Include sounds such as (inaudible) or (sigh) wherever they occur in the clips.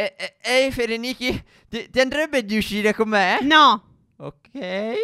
E- e- ehi Fereniki, ti-, ti andrebbe di uscire con me? No. Ok.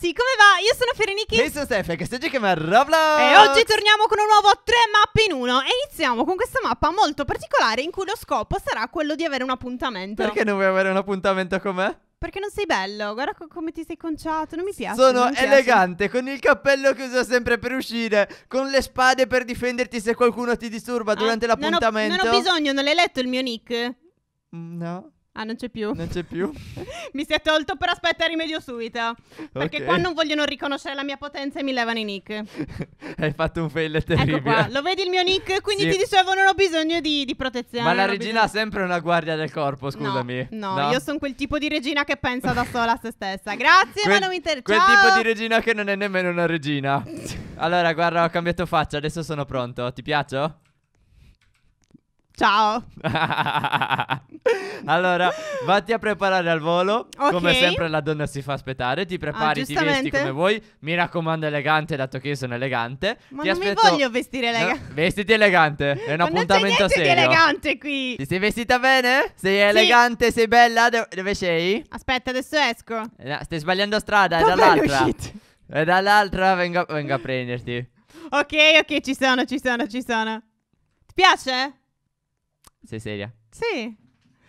ragazzi, come va? Io sono Fereniki. Io sono Steph, che sto giocando Roblox. E oggi torniamo con un nuovo 3 mappe in 1 E iniziamo con questa mappa molto particolare in cui lo scopo sarà quello di avere un appuntamento. Perché non vuoi avere un appuntamento con me? Perché non sei bello, guarda co come ti sei conciato, non mi piace. Sono mi elegante, piace. con il cappello che uso sempre per uscire, con le spade per difenderti se qualcuno ti disturba ah, durante l'appuntamento. Non, non ho bisogno, non l'hai letto il mio nick? Mm, no. Ah, non c'è più. Non c'è più. (laughs) mi si è tolto per aspettare rimedio subito. Perché okay. qua non vogliono riconoscere la mia potenza e mi levano i nick. (laughs) Hai fatto un fail terribile. Ecco qua, lo vedi il mio nick? Quindi sì. ti dicevo non ho bisogno di, di protezione. Ma la regina ha sempre una guardia del corpo, scusami. No, no, no? io sono quel tipo di regina che pensa da sola a se stessa. Grazie, quel, ma non mi interessa. Quel Ciao. tipo di regina che non è nemmeno una regina. (laughs) allora, guarda, ho cambiato faccia, adesso sono pronto. Ti piaccio? Ciao. (laughs) allora, vatti a preparare al volo. Okay. Come sempre la donna si fa aspettare. Ti prepari, ah, ti vesti come vuoi. Mi raccomando, elegante, dato che io sono elegante. Ma ti non aspetto... mi voglio vestire elegante. No, vestiti elegante. (laughs) È un Ma appuntamento non c'è serio. Sei elegante qui. Ti sei vestita bene? Sei sì. elegante, sei bella. dove sei? Aspetta, adesso esco. No, eh, stai sbagliando strada, è dall'altra. È dall'altra, vengo, vengo a prenderti. ok, ok, ci sono, ci sono, ci sono. Ti piace? Sei seria? Sì.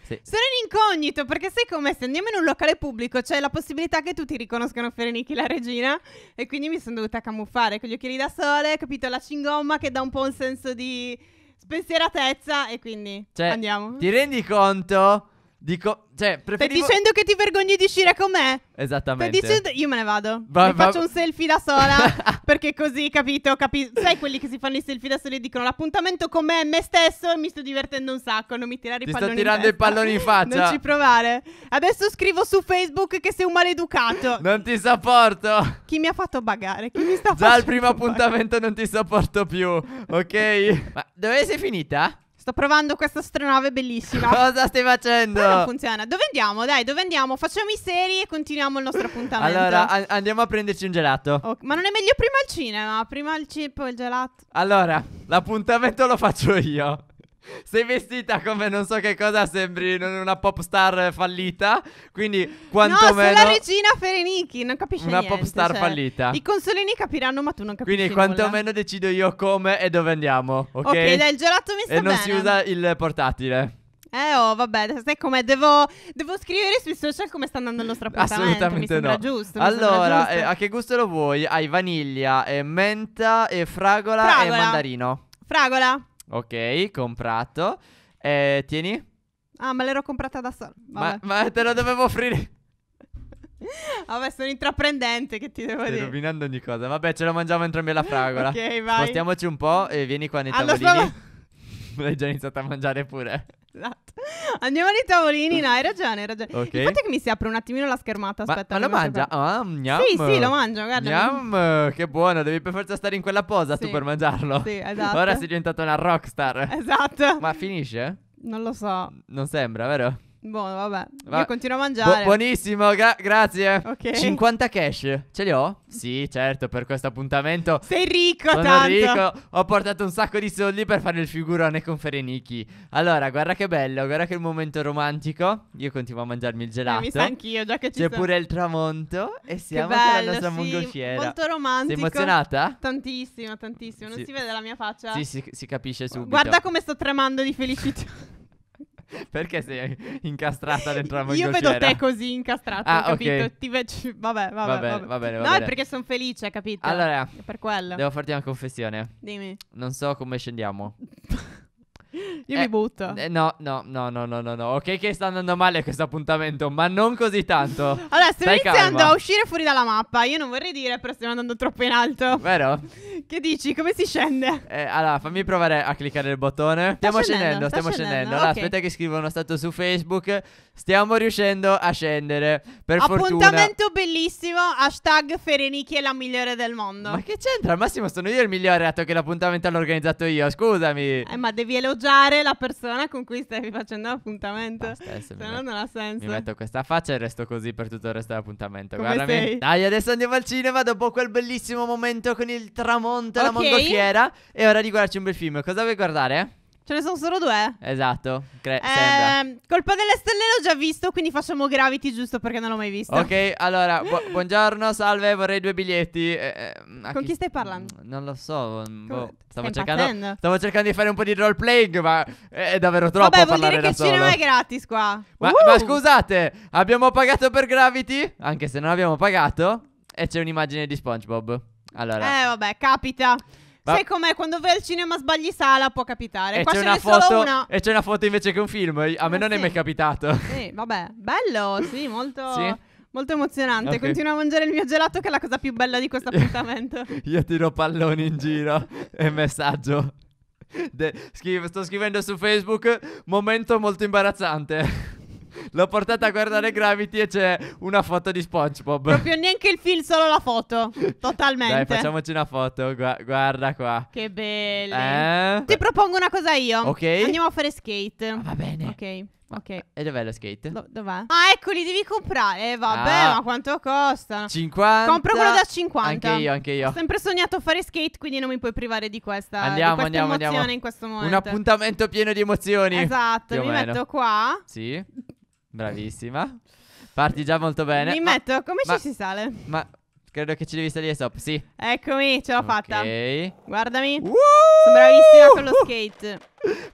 sì. Sono in incognito perché sai come Se andiamo in un locale pubblico c'è la possibilità che tutti riconoscano Ferenicchi la regina e quindi mi sono dovuta camuffare con gli occhiali da sole, capito? La cingomma che dà un po' un senso di spensieratezza e quindi cioè, andiamo. Ti rendi conto? Dico, cioè, preferivo... Stai dicendo che ti vergogni di uscire con me? Esattamente. Stai dicendo... Io me ne vado. Va, Mi va... faccio un selfie da sola. (laughs) perché così, capito? Capi... Sai quelli che si fanno i selfie da soli e dicono l'appuntamento con me e me stesso mi sto divertendo un sacco, non mi tirare ti i palloni sto tirando i palloni in faccia. non ci provare. Adesso scrivo su Facebook che sei un maleducato. (laughs) non ti sopporto. Chi mi ha fatto bagare? Chi mi sta Già facendo Già al primo appuntamento non ti sopporto più, ok? (laughs) Ma dove sei finita? Sto provando questa astronave bellissima. (laughs) Cosa stai facendo? Però non funziona. Dove andiamo? Dai, dove andiamo? Facciamo i seri e continuiamo il nostro appuntamento. Allora, a- andiamo a prenderci un gelato. Oh, ma non è meglio prima il cinema? Prima il cibo e il gelato. Allora, l'appuntamento lo faccio io. Sei vestita come non so che cosa sembri una pop star fallita. Quindi quantomeno. No, sei la regina Fereniki, non capisci una niente. Una pop star cioè, fallita. I consolini capiranno, ma tu non capisci. Quindi quantomeno decido io come e dove andiamo. Ok, okay dai, il gelato mi sta e bene. E non si usa il portatile. Eh oh, vabbè, sai come Devo, devo, scrivere sui social come sta andando il nostro appuntamento. Assolutamente no. giusto. Allora, giusto. Eh, a che gusto lo vuoi? Hai vaniglia, eh, menta, eh, e fragola, fragola e mandarino. Fragola. Ok, comprato. Eh, tieni. Ah, me l'ero comprata da solo. Ma, ma te la dovevo offrire. (laughs) Vabbè, sono intraprendente, che ti devo Stai dire. Sto rovinando ogni cosa. Vabbè, ce la mangiamo entrambi alla fragola. (laughs) ok, vai. Spostiamoci un po' e vieni qua nei Allo tavolini. (laughs) L'hai già iniziato a mangiare pure. Esatto. Andiamo nei tavolini, no, hai ragione, hai ragione. Okay. Il che mi si apre un attimino la schermata, ma, aspetta. Ma, lo mangia? Ah, gnam. Mm, sì, sì, lo mangio, guarda. Gnam, che buono, devi per forza stare in quella posa sì. tu per mangiarlo. Sì, esatto. Ora sei diventata una rockstar. Esatto. Ma finisce? Non lo so. Non sembra, vero? Buono, vabbè. vabbè. Io continuo a mangiare. Bu- buonissimo, gra- grazie. Okay. 50 cash. Ce li ho? (laughs) Sì, certo, per questo appuntamento. Sei ricco, Sono tanto. ricco. Ho portato un sacco di soldi per fare il figurone con Ferenichi. Allora, guarda che bello, guarda che momento romantico. Io continuo a mangiarmi il gelato. Eh, mi sa anch'io, già che ci C'è sono. pure il tramonto e siamo bello, con la nostra sì, mongolfiera. Molto romantico. Sei emozionata? Tantissimo, tantissimo. Non sì. si vede la mia faccia? Sì, si, si capisce subito. Guarda come sto tremando di felicità. (laughs) Perché sei incastrata dentro la mongolfiera? (laughs) Io vedo te così incastrata, ah, capito? Okay. Ti ve- vabbè, vabbè, va bene, vabbè. va bene, va No, bene. è perché sono felice, capito? Allora, è per quello. Devo farti una confessione. Dimmi. Non so come scendiamo. (laughs) Io eh, mi butto. Eh, no, no, no, no, no, no, no. Ok che sta andando male questo appuntamento, ma non così tanto. Allora, stiamo iniziando calma. a uscire fuori dalla mappa. Io non vorrei dire, però stiamo andando troppo in alto. Vero? Che dici? Come si scende? Eh, allora, fammi provare a cliccare il bottone. Stiamo scendendo, scendendo, stiamo scendendo. scendendo. Allora, okay. aspetta che scrivo uno stato su Facebook. Stiamo riuscendo a scendere. Per Appuntamento fortuna. Appuntamento bellissimo. Hashtag Ferenichi è la migliore del mondo. Ma che c'entra? Al massimo sono io il migliore, dato che l'appuntamento l'ho organizzato io. Scusami. Eh, ma devi elogiare la persona con cui stai facendo l'appuntamento. Basta, Se no, non ha senso. Mi metto questa faccia e resto così per tutto il resto dell'appuntamento. Guardami. Sei? Dai, adesso andiamo al cinema dopo quel bellissimo momento con il tramonto Monte, la Ok. mongolfiera. È ora di guardarci un bel film. Cosa vuoi guardare? Ce ne sono solo due. Esatto, cre- ehm, sembra. colpa delle stelle l'ho già visto, quindi facciamo Gravity giusto perché non l'ho mai visto. Ok, allora, bu- buongiorno, salve, vorrei due biglietti. Eh, eh mm, Con chi stai parlando? Mm, non lo so, mm, boh, Come- stavo, cercando, stavo cercando di fare un po' di roleplaying, ma è davvero troppo Vabbè, vuol parlare dire che il cinema è gratis qua. Ma, Uh! ma scusate, abbiamo pagato per Gravity? Anche se non abbiamo pagato. E c'è un'immagine di SpongeBob. Allora. Eh, vabbè, capita. Va- Sai com'è? Quando vai al cinema sbagli sala può capitare. E Qua c'è ce una n'è solo una. e c'è una foto invece che un film. A me Eh, non è mai capitato. Sì, vabbè. Bello, sì, molto... Sì? Molto emozionante. Ok. Continuo a mangiare il mio gelato, che è la cosa più bella di questo (laughs) appuntamento. Io tiro palloni in giro e messaggio. De- scrivo- sto scrivendo su Facebook. Momento molto imbarazzante. L'ho portata a guardare Gravity e c'è una foto di SpongeBob. Proprio neanche il film, solo la foto. (laughs) Totalmente. Dai, facciamoci una foto. Gua- guarda qua. Che belle. Eh? Ti propongo una cosa io. Ok. Andiamo a fare skate. Ah, va bene. Ok. Ok. E dov'è lo skate? Do- dov'è? Ah, eccoli, devi comprare. Eh, vabbè, ah. ma quanto costa? 50. Compro quello da 50. Anche io, anche io. Ho sempre sognato a fare skate, quindi non mi puoi privare di questa, andiamo, di questa andiamo, emozione andiamo. in questo momento. Un appuntamento pieno di emozioni. Esatto, Più mi metto qua. Sì. Bravissima. Parti già molto bene. Mi metto, come ma, ci si sale? Ma credo che ci devi salire sop, sì. Eccomi, ce l'ho okay. fatta. Ok. Guardami. Uh! Sono bravissima con lo skate.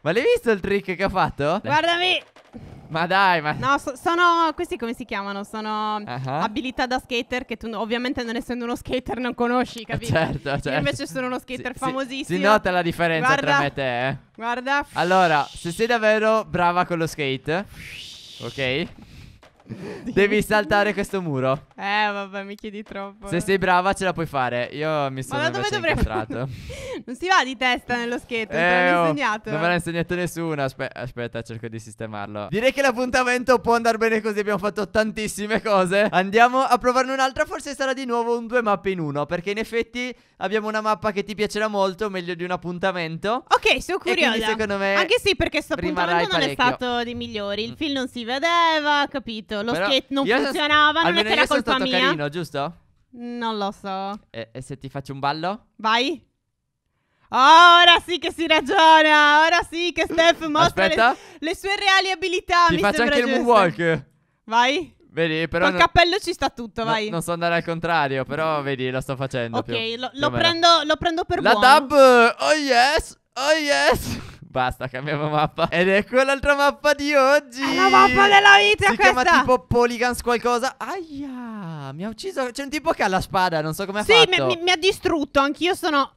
Ma l'hai visto il trick che ho fatto? Guardami. Ma dai, ma... No, so, sono... Questi come si chiamano? Sono uh -huh. abilità da skater che tu ovviamente non essendo uno skater non conosci, eh, capito? Certo, certo. Io invece sono uno skater si, famosissimo. Si, nota la differenza guarda, tra me e te, eh? Guarda. Allora, se sei davvero brava con lo skate... Ok? (laughs) Devi saltare questo muro. Eh, vabbè, mi chiedi troppo. Se eh. sei brava ce la puoi fare. Io mi sono Ma dove dovrei... incontrato. (laughs) non si va di testa nello scherzo, eh, te l'hanno eh, oh, insegnato. Non me l'ha insegnato nessuno. Aspe- aspetta, cerco di sistemarlo. Direi che l'appuntamento può andare bene così. Abbiamo fatto tantissime cose. Andiamo a provarne un'altra. Forse sarà di nuovo un due mappe in uno. Perché in effetti abbiamo una mappa che ti piacerà molto. Meglio di un appuntamento. Ok, sono curiosa. quindi secondo me. Anche sì, perché sto appuntamento non è stato dei migliori. Il mm. film non si vedeva, capito? Lo Però skate non funzionava. Non è che era colpa colpa mia. carino, giusto? Non lo so. E, e se ti faccio un ballo? Vai. Ora sì che si ragiona. Ora sì che Steph mostra le, le, sue reali abilità. Ti mi faccio anche il moonwalk. Vai. Vedi, però. Col non... cappello ci sta tutto, no, vai. Non so andare al contrario, però vedi, lo sto facendo. Ok, più, lo, più lo, prendo, lo, prendo, per La buono. La dub. Oh yes. Oh yes. Basta, cambiamo mappa. Ed ecco l'altra mappa di oggi. È la mappa della vita si questa. Si chiama tipo Polygans qualcosa. Aia, mi ha ucciso. C'è un tipo che ha la spada, non so come ha sì, fatto. Sì, mi, mi, mi, ha distrutto. Anch'io sono...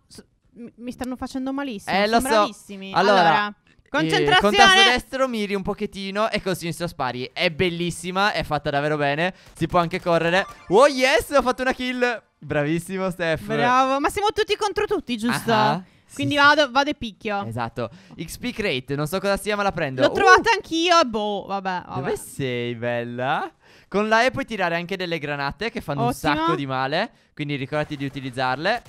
Mi stanno facendo malissimo. Eh, lo so. allora, allora eh, Concentrazione. Eh, con tasto destro miri un pochettino e con sinistro spari. È bellissima, è fatta davvero bene. Si può anche correre. Oh yes, ho fatto una kill. Bravissimo Steph. Bravo, ma siamo tutti contro tutti, giusto? Ah, ah. Quindi sì. vado, vado, e picchio. Esatto. XP Crate, non so cosa sia, ma la prendo. L'ho uh. trovata anch'io. Boh, vabbè, vabbè. Dove sei, bella? Con la E puoi tirare anche delle granate che fanno Ottimo. un sacco di male. Quindi ricordati di utilizzarle.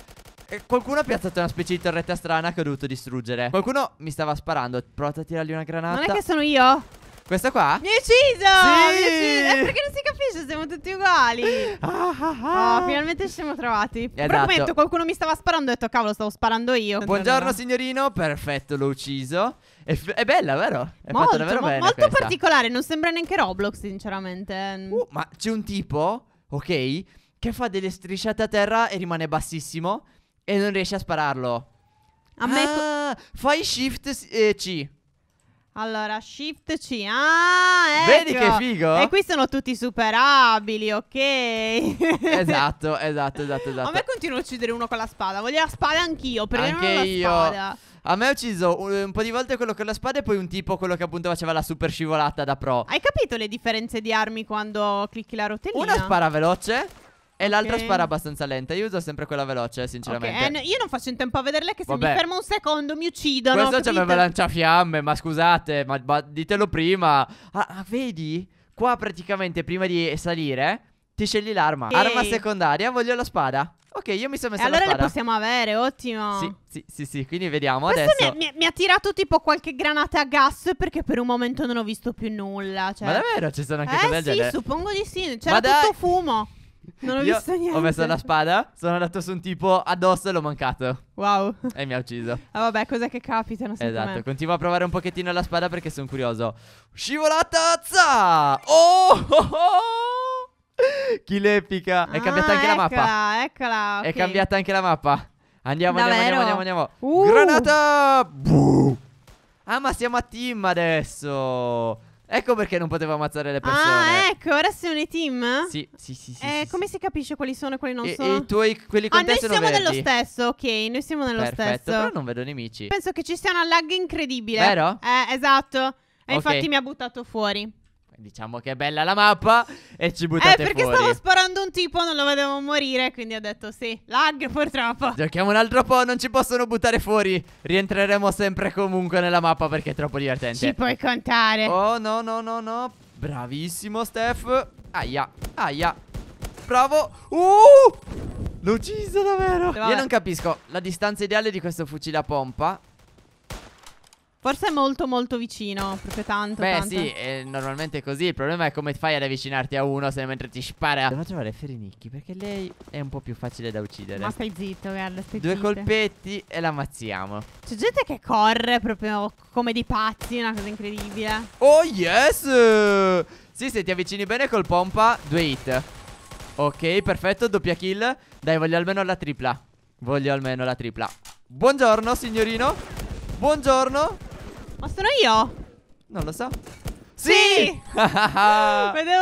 E qualcuno ha piazzato una specie di torretta strana che ho dovuto distruggere. Qualcuno mi stava sparando. Provate a tirargli una granata. Non è che sono io? Questa qua? Mi ha ucciso! Sì! Mi ucciso. È perché non si capisce, siamo tutti uguali. Ah, ah, ah. Oh, finalmente ci siamo trovati. Esatto. Prometto, qualcuno mi stava sparando e ho detto, cavolo, stavo sparando io. Buongiorno signorino, perfetto, l'ho ucciso. È, è, bella, vero? È molto, davvero mo bene molto questa. particolare, non sembra neanche Roblox, sinceramente. Uh, ma c'è un tipo, ok, che fa delle strisciate a terra e rimane bassissimo e non riesce a spararlo. A me... Ah, fai shift eh, C. Allora, shift C. Ah, ecco. Vedi che figo? E qui sono tutti superabili, ok? esatto, (laughs) esatto, esatto, esatto. A esatto. me continuo a uccidere uno con la spada. Voglio la spada anch'io, perché Anche non ho la io. spada. A me ho ucciso un, un, po' di volte quello con la spada e poi un tipo quello che appunto faceva la super scivolata da pro. Hai capito le differenze di armi quando clicchi la rotellina? Una spara veloce e l'altra Ok. spara abbastanza lenta. Io uso sempre quella veloce, Ok, sinceramente. eh, io non faccio in tempo a vederle che se Vabbè. mi fermo un secondo mi uccidono. Questo capite? c'aveva lanciafiamme, ma scusate, ma, ma ditelo prima. Ah, ah, vedi? Qua praticamente prima di salire ti scegli l'arma. Sì. Arma secondaria, voglio la spada. Ok, io mi sono E messa allora la le spada. possiamo avere, ottimo. Sì, sì, sì, sì, quindi vediamo Questo mi, adesso. mi- mi ha tirato tipo qualche granata a gas perché per un momento non ho visto più nulla. Cioè. Ma davvero ci sono anche eh cose del eh sì, suppongo di sì. C'era Ma dai. fumo. Non ho Io visto niente. Ho messo la spada, sono andato su un tipo addosso e l'ho mancato. Wow. E mi ha ucciso. Ah, vabbè, cos'è che capita? capitano? Esatto. Me. Continuo a provare un pochettino la spada perché sono curioso. Scivolata! Za! Oh! oh, oh! Chi l'epica! È ah, cambiata anche eccola, la mappa. Eccola, okay. È cambiata anche la mappa. Andiamo, andiamo, andiamo, andiamo. andiamo. Uh. Granata! Buh. Ah, ma siamo a team adesso. Ecco perché non potevo ammazzare le persone. Ah, ecco, ora sei un team? Sì, sì, sì. sì, eh, sì come sì. si capisce quali sono e quali non e, sono? i tuoi, quelli ah, con ah, te sono noi siamo nello stesso, ok, noi siamo nello Perfetto, stesso. Perfetto, però non vedo nemici. Penso che ci sia una lag incredibile. Vero? Eh, esatto. E okay. infatti mi ha buttato fuori diciamo che è bella la mappa e ci buttate fuori. eh, perché fuori. stavo sparando un tipo, non lo vedevo morire, quindi ho detto sì, lag (laughs) purtroppo. Giochiamo un altro po', non ci possono buttare fuori. Rientreremo sempre comunque nella mappa perché è troppo divertente. Ci puoi contare. Oh no, no, no, no. Bravissimo Steph. Aia, aia. Bravo. Uh! L'ho ucciso davvero. Vabbè. Io non capisco la distanza ideale di questo fucile a pompa Forse è molto molto vicino, proprio tanto Beh tanto. sì, eh, è normalmente così, il problema è come fai ad avvicinarti a uno se mentre ti spara Devo trovare Ferinicchi perché lei è un po' più facile da uccidere Ma stai zitto, guarda, stai Due zitto. colpetti e la ammazziamo C'è gente che corre proprio come dei pazzi, una cosa incredibile Oh yes! Sì, se ti avvicini bene col pompa, due hit Ok, perfetto, doppia kill Dai, voglio almeno la tripla Voglio almeno la tripla Buongiorno signorino Buongiorno ma sono io? Non lo so. Sì! sì! (laughs) Vedevo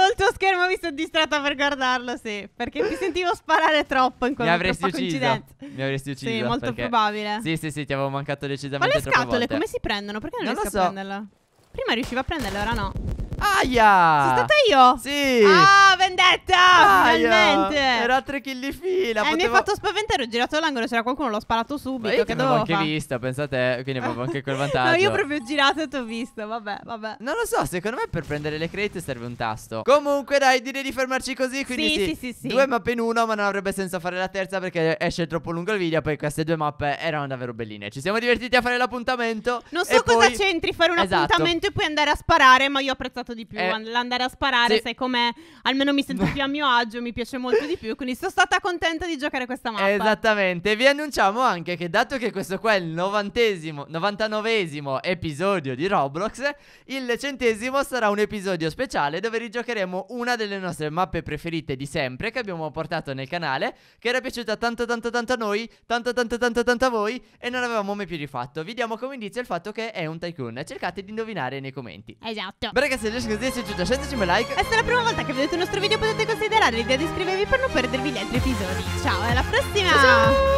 il tuo schermo, mi sono distratta per guardarlo, sì. Perché mi sentivo sparare troppo in quella mi avresti ucciso. Mi avresti ucciso. Sì, molto perché... probabile. Sì, sì, sì, ti avevo mancato decisamente Ma le scatole come si prendono? Perché non, non riesco so. a prenderle? Prima riuscivo a prenderle, ora no. Aia! Sono stata io? Sì! Ah, vendetta! Finalmente! Era tre kill di fila. Eh, potevo... mi hai fatto spaventare. Ho girato l'angolo, c'era qualcuno, l'ho sparato subito. Ma io che l'avevo anche fa? vista, pensate, quindi avevo anche quel (laughs) vantaggio. no, io proprio ho girato e ti ho visto. Vabbè, vabbè. Non lo so, secondo me per prendere le crate serve un tasto. Comunque, dai, direi di fermarci così. Quindi sì, sì, sì, sì, sì. Due mappe in uno, ma non avrebbe senso fare la terza perché esce troppo lungo il video. Poi queste due mappe erano davvero belline. Ci siamo divertiti a fare l'appuntamento. Non so cosa poi... c'entri fare un esatto. appuntamento e poi andare a sparare, ma io ho apprezzato piaciuto di più. Eh, L'andare a sparare, sì. sai com'è? Almeno mi sento (laughs) più a mio agio, mi piace molto di più. Quindi sono stata contenta di giocare questa mappa. Esattamente. Vi annunciamo anche che, dato che questo qua è il novantesimo, novantanovesimo episodio di Roblox, il centesimo sarà un episodio speciale dove rigiocheremo una delle nostre mappe preferite di sempre che abbiamo portato nel canale, che era piaciuta tanto, tanto, tanto a noi, tanto, tanto, tanto, tanto a voi, e non avevamo mai più rifatto. Vi diamo come indizio il fatto che è un tycoon. Cercate di indovinare nei commenti. Esatto. Ragazzi, riesco a dirsi giù, lasciateci un like. E se è la prima volta che vedete il nostro video potete considerare l'idea di iscrivervi per non perdervi gli altri episodi. Ciao, alla prossima! Ciao!